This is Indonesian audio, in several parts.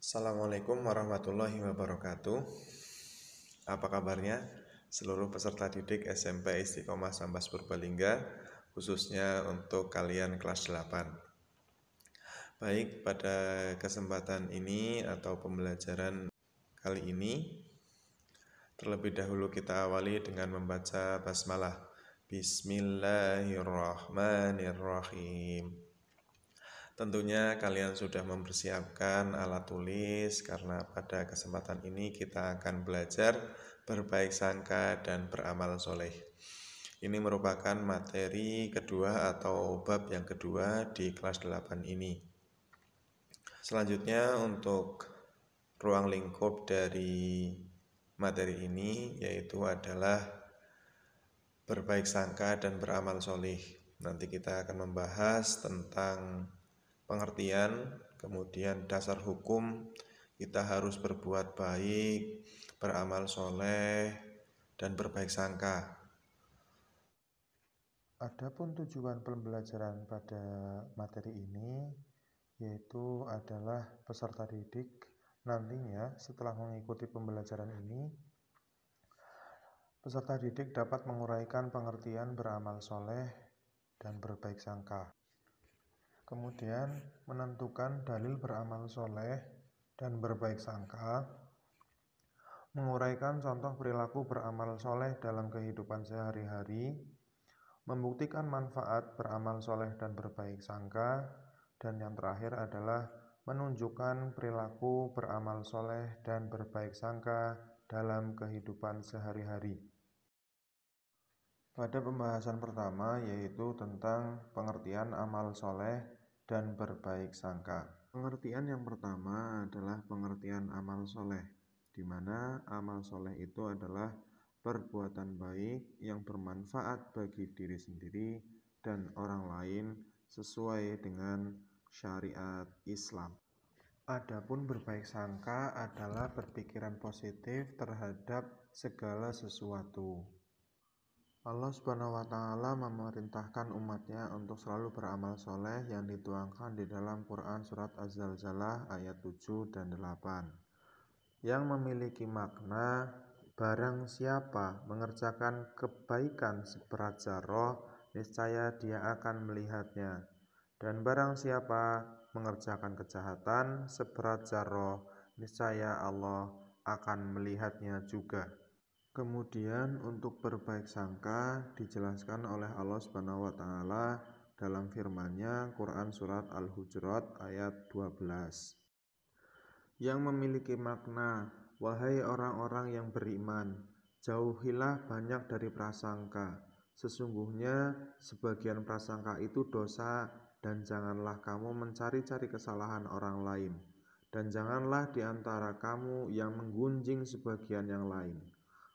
Assalamualaikum warahmatullahi wabarakatuh. Apa kabarnya seluruh peserta didik SMP Istiqomah Sambas Purbalingga khususnya untuk kalian kelas 8. Baik, pada kesempatan ini atau pembelajaran kali ini terlebih dahulu kita awali dengan membaca basmalah. Bismillahirrahmanirrahim. Tentunya kalian sudah mempersiapkan alat tulis karena pada kesempatan ini kita akan belajar berbaik sangka dan beramal soleh. Ini merupakan materi kedua atau bab yang kedua di kelas 8 ini. Selanjutnya untuk ruang lingkup dari materi ini yaitu adalah berbaik sangka dan beramal soleh. Nanti kita akan membahas tentang pengertian, kemudian dasar hukum, kita harus berbuat baik, beramal soleh, dan berbaik sangka. Adapun tujuan pembelajaran pada materi ini yaitu adalah peserta didik nantinya setelah mengikuti pembelajaran ini peserta didik dapat menguraikan pengertian beramal soleh dan berbaik sangka kemudian menentukan dalil beramal soleh dan berbaik sangka, menguraikan contoh perilaku beramal soleh dalam kehidupan sehari-hari, membuktikan manfaat beramal soleh dan berbaik sangka, dan yang terakhir adalah menunjukkan perilaku beramal soleh dan berbaik sangka dalam kehidupan sehari-hari. Pada pembahasan pertama yaitu tentang pengertian amal soleh dan berbaik sangka. Pengertian yang pertama adalah pengertian amal soleh, di mana amal soleh itu adalah perbuatan baik yang bermanfaat bagi diri sendiri dan orang lain sesuai dengan syariat Islam. Adapun berbaik sangka adalah berpikiran positif terhadap segala sesuatu. Allah Subhanahu wa Ta'ala memerintahkan umatnya untuk selalu beramal soleh yang dituangkan di dalam Quran Surat Az-Zalzalah ayat 7 dan 8 yang memiliki makna barang siapa mengerjakan kebaikan seberat zarah niscaya dia akan melihatnya dan barang siapa mengerjakan kejahatan seberat zarah niscaya Allah akan melihatnya juga Kemudian untuk berbaik sangka dijelaskan oleh Allah Subhanahu wa taala dalam firman-Nya Quran surat Al-Hujurat ayat 12 yang memiliki makna wahai orang-orang yang beriman jauhilah banyak dari prasangka sesungguhnya sebagian prasangka itu dosa dan janganlah kamu mencari-cari kesalahan orang lain dan janganlah di antara kamu yang menggunjing sebagian yang lain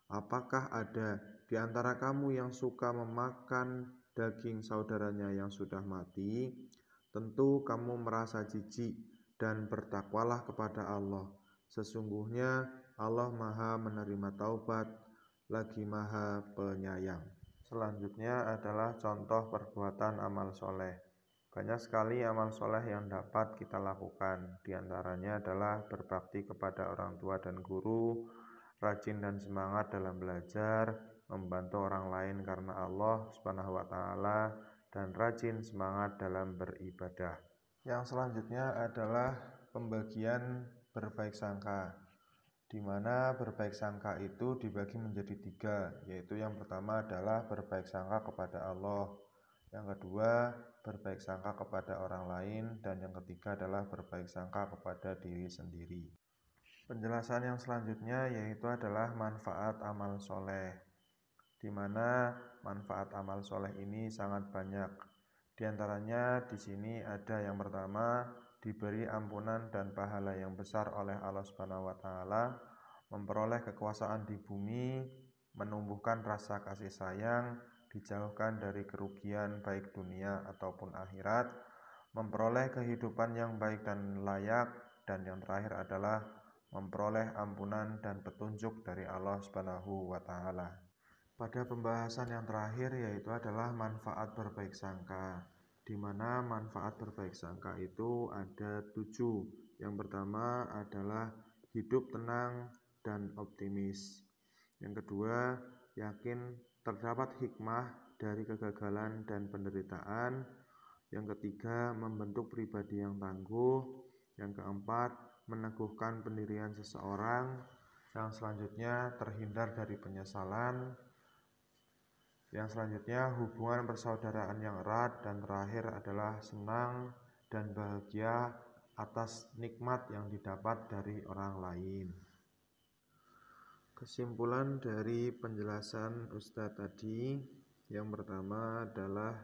Apakah ada di antara kamu yang suka memakan daging saudaranya yang sudah mati? Tentu kamu merasa jijik dan bertakwalah kepada Allah. Sesungguhnya Allah Maha menerima taubat, lagi Maha penyayang. Selanjutnya adalah contoh perbuatan amal soleh. Banyak sekali amal soleh yang dapat kita lakukan, Di antaranya adalah berbakti kepada orang tua dan guru, rajin dan semangat dalam belajar, membantu orang lain karena Allah Subhanahu wa taala dan rajin semangat dalam beribadah. Yang selanjutnya adalah pembagian berbaik sangka, di mana berbaik sangka itu dibagi menjadi tiga, yaitu yang pertama adalah berbaik sangka kepada Allah, yang kedua berbaik sangka kepada orang lain, dan yang ketiga adalah berbaik sangka kepada diri sendiri. Penjelasan yang selanjutnya yaitu adalah manfaat amal soleh, di mana manfaat amal soleh ini sangat banyak. Di antaranya di sini ada yang pertama diberi ampunan dan pahala yang besar oleh Allah Subhanahu wa taala, memperoleh kekuasaan di bumi, menumbuhkan rasa kasih sayang, dijauhkan dari kerugian baik dunia ataupun akhirat, memperoleh kehidupan yang baik dan layak dan yang terakhir adalah memperoleh ampunan dan petunjuk dari Allah Subhanahu wa taala. Pada pembahasan yang terakhir yaitu adalah manfaat berbaik sangka. Di mana manfaat berbaik sangka itu ada tujuh. Yang pertama adalah hidup tenang dan optimis. Yang kedua, yakin terdapat hikmah dari kegagalan dan penderitaan. Yang ketiga, membentuk pribadi yang tangguh. Yang keempat, meneguhkan pendirian seseorang yang selanjutnya terhindar dari penyesalan yang selanjutnya hubungan persaudaraan yang erat dan terakhir adalah senang dan bahagia atas nikmat yang didapat dari orang lain. Kesimpulan dari penjelasan Ustadz tadi, yang pertama adalah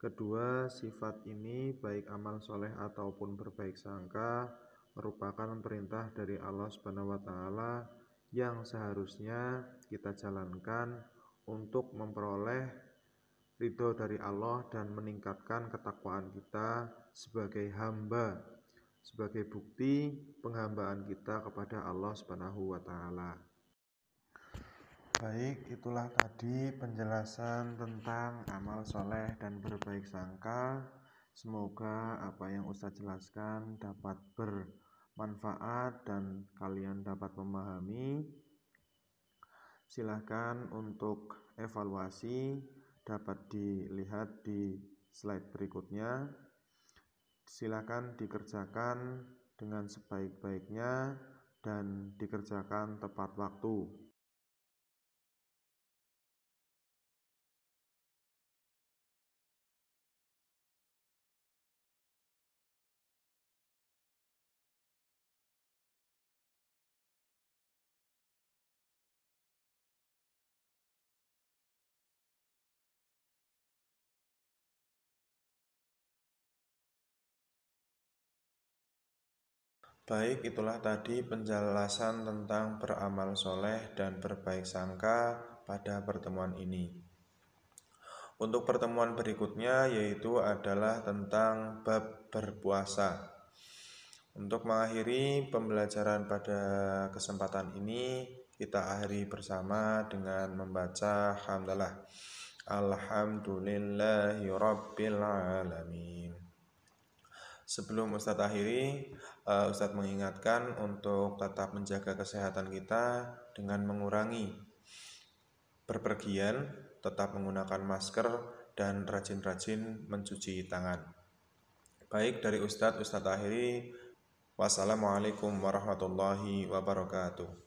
kedua sifat ini baik amal soleh ataupun berbaik sangka merupakan perintah dari Allah Subhanahu wa taala yang seharusnya kita jalankan untuk memperoleh ridho dari Allah dan meningkatkan ketakwaan kita sebagai hamba sebagai bukti penghambaan kita kepada Allah Subhanahu wa taala. Baik, itulah tadi penjelasan tentang amal soleh dan berbaik sangka. Semoga apa yang Ustaz jelaskan dapat ber manfaat dan kalian dapat memahami, silahkan untuk evaluasi dapat dilihat di slide berikutnya. Silahkan dikerjakan dengan sebaik-baiknya dan dikerjakan tepat waktu. Baik, itulah tadi penjelasan tentang beramal soleh dan berbaik sangka pada pertemuan ini. Untuk pertemuan berikutnya yaitu adalah tentang bab berpuasa. Untuk mengakhiri pembelajaran pada kesempatan ini, kita akhiri bersama dengan membaca hamdalah. Alhamdulillahi Sebelum Ustadz akhiri, uh, Ustadz mengingatkan untuk tetap menjaga kesehatan kita dengan mengurangi berpergian, tetap menggunakan masker, dan rajin-rajin mencuci tangan. Baik dari Ustadz, Ustadz akhiri. Wassalamualaikum warahmatullahi wabarakatuh.